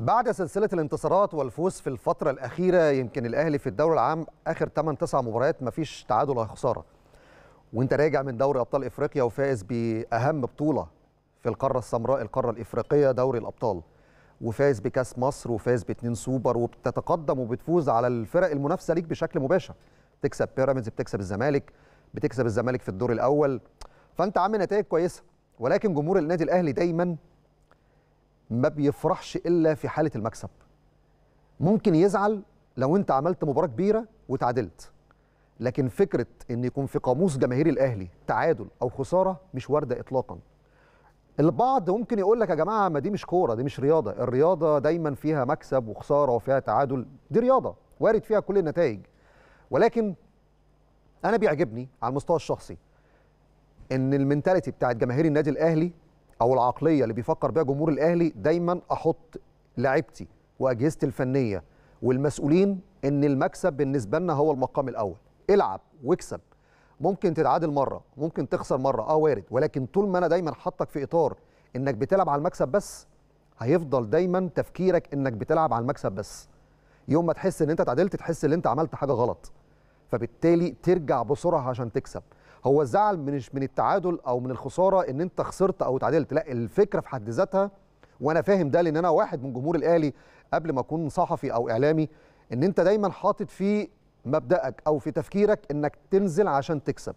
بعد سلسلة الانتصارات والفوز في الفترة الأخيرة يمكن الأهلي في الدوري العام آخر 8 9 مباريات مفيش تعادل ولا خسارة. وأنت راجع من دوري أبطال إفريقيا وفائز بأهم بطولة في القارة السمراء القارة الإفريقية دوري الأبطال. وفايز بكاس مصر وفايز باتنين سوبر وبتتقدم وبتفوز على الفرق المنافسة ليك بشكل مباشر. بتكسب بيراميدز بتكسب الزمالك بتكسب الزمالك في الدور الأول. فأنت عامل نتائج كويسة ولكن جمهور النادي الأهلي دايماً ما بيفرحش الا في حاله المكسب ممكن يزعل لو انت عملت مباراه كبيره وتعادلت لكن فكره ان يكون في قاموس جماهير الاهلي تعادل او خساره مش وارده اطلاقا البعض ممكن يقول لك يا جماعه ما دي مش كوره دي مش رياضه الرياضه دايما فيها مكسب وخساره وفيها تعادل دي رياضه وارد فيها كل النتائج ولكن انا بيعجبني على المستوى الشخصي ان المنتاليتي بتاعت جماهير النادي الاهلي او العقليه اللي بيفكر بيها جمهور الاهلي دايما احط لعبتي واجهزتي الفنيه والمسؤولين ان المكسب بالنسبه لنا هو المقام الاول العب واكسب ممكن تتعادل مره ممكن تخسر مره اه وارد ولكن طول ما انا دايما حاطك في اطار انك بتلعب على المكسب بس هيفضل دايما تفكيرك انك بتلعب على المكسب بس يوم ما تحس ان انت اتعادلت تحس ان انت عملت حاجه غلط فبالتالي ترجع بسرعه عشان تكسب هو الزعل من من التعادل او من الخساره ان انت خسرت او اتعادلت لا الفكره في حد ذاتها وانا فاهم ده لان انا واحد من جمهور الاهلي قبل ما اكون صحفي او اعلامي ان انت دايما حاطط في مبدأك او في تفكيرك انك تنزل عشان تكسب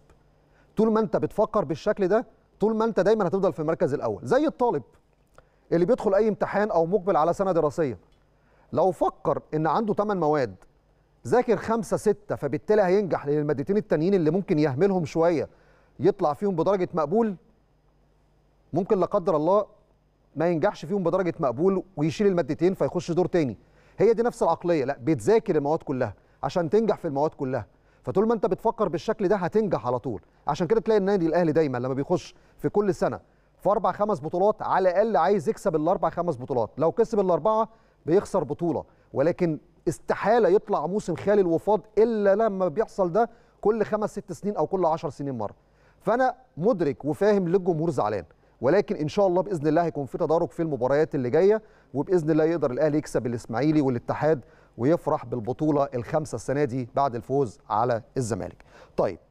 طول ما انت بتفكر بالشكل ده طول ما انت دايما هتفضل في المركز الاول زي الطالب اللي بيدخل اي امتحان او مقبل على سنه دراسيه لو فكر ان عنده 8 مواد ذاكر خمسة ستة فبالتالي هينجح لأن المادتين التانيين اللي ممكن يهملهم شوية يطلع فيهم بدرجة مقبول ممكن لا قدر الله ما ينجحش فيهم بدرجة مقبول ويشيل المادتين فيخش دور تاني هي دي نفس العقلية لا بتذاكر المواد كلها عشان تنجح في المواد كلها فطول ما انت بتفكر بالشكل ده هتنجح على طول عشان كده تلاقي النادي الاهلي دايما لما بيخش في كل سنه في اربع خمس بطولات على الاقل عايز يكسب الاربع خمس بطولات لو كسب الاربعه بيخسر بطوله ولكن استحاله يطلع موسم خالي الوفاض الا لما بيحصل ده كل خمس ست سنين او كل 10 سنين مره فانا مدرك وفاهم للجمهور زعلان ولكن ان شاء الله باذن الله هيكون في تدارك في المباريات اللي جايه وباذن الله يقدر الاهلي يكسب الاسماعيلي والاتحاد ويفرح بالبطوله الخامسه السنه دي بعد الفوز على الزمالك طيب